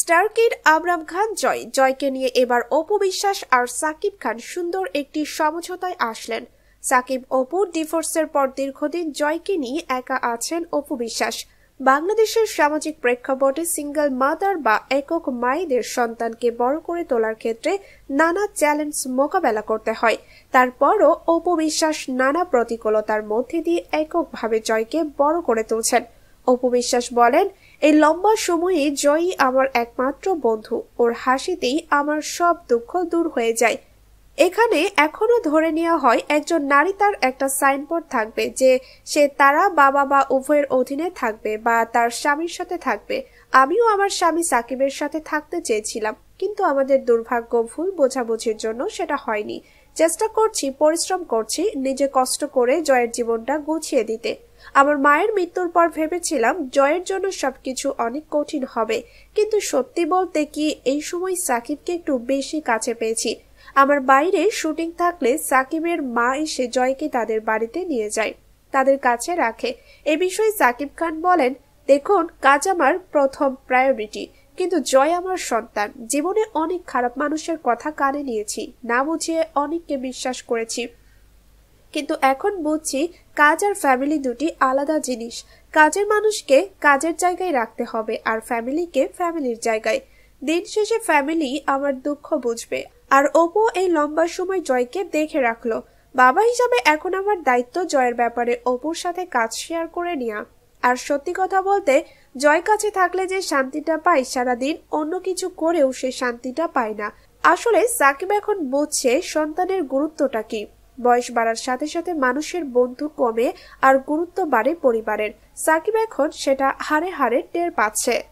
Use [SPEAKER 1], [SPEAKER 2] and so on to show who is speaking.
[SPEAKER 1] star kid Abram খান জয় জয়কে নিয়ে এবার অপু বিশ্বাস আর সাকিব খান সুন্দর একটি সমঝোতায় আসলেন সাকিব অপু ডিভোর্সের পর দীর্ঘদিন জয়কে নিয়ে একা আছেন অপু বিশ্বাস বাংলাদেশের সামাজিক প্রেক্ষাপটে সিঙ্গেল মাদার বা একক মায়েদের সন্তানকে বড় করে তোলার ক্ষেত্রে নানা চ্যালেঞ্জ মোকাবেলা করতে হয় তারপরও অপবিশ্বাস নানা প্রতিকূলতার মধ্যে দিয়ে এককভাবে জয়কে বড় করে তুলছেন অপবিশ্বাস বলেন এই লম্বা সময়ে জয়ই আমার একমাত্র বন্ধু ওর হাসিতেই আমার সব দুঃখ দূর হয়ে যায় এখানে এখনো ধরে নেওয়া হয় একজন নারী তার একটা সাইনবোর্ড থাকবে যে সে তারা বাবা বা উভয়ের অধীনে থাকবে বা তার স্বামীর সাথে থাকবে আমিও আমার স্বামী সাকিবের সাথে থাকতে চেয়েছিলাম কিন্তু আমাদের দুর্ভাগ্য ভুল বোঝাবুঝির জন্য সেটা হয়নি চেষ্টা করছি পরিশ্রম করছি নিজে কষ্ট করে জয়ের জীবনটা গুছিয়ে দিতে আমার মায়ের মৃত্যুর পর ভেবেছিলাম জয়ের জন্য সবকিছু অনেক কঠিন হবে কিন্তু সত্যি বলতে কি এই সময় সাকিবকে একটু বেশি কাছে পেয়েছি আমার বাইরে শুটিং থাকলে সাকিবের মা এসে জয়কে তাদের বাড়িতে নিয়ে যায় তাদের কাছে রাখে এ বিষয়ে সাকিব খান বলেন দেখুন কাজ আমার প্রথম প্রায়োরিটি কিন্তু জয় আমার সন্তান জীবনে অনেক খারাপ মানুষের কথা কানে নিয়েছি না বুঝিয়ে অনেককে বিশ্বাস করেছি কিন্তু এখন বুঝছি কাজ আর ফ্যামিলি দুটি আলাদা জিনিস কাজের মানুষকে কাজের জায়গায় রাখতে হবে আর ফ্যামিলিকে ফ্যামিলির জায়গায় দিন শেষে ফ্যামিলি আমার দুঃখ বুঝবে আর অপু এই লম্বা সময় জয়কে দেখে রাখলো বাবা হিসাবে এখন আমার দায়িত্ব জয়ের ব্যাপারে অপুর সাথে কাজ শেয়ার করে নেওয়া আর সত্যি কথা বলতে জয় কাছে থাকলে যে শান্তিটা পায় সারাদিন অন্য কিছু করেও সে শান্তিটা পায় না আসলে সাকিব এখন বুঝছে সন্তানের গুরুত্বটা কি বয়স বাড়ার সাথে সাথে মানুষের বন্ধু কমে আর গুরুত্ব বাড়ে পরিবারের সাকিব এখন সেটা হারে হারে টের পাচ্ছে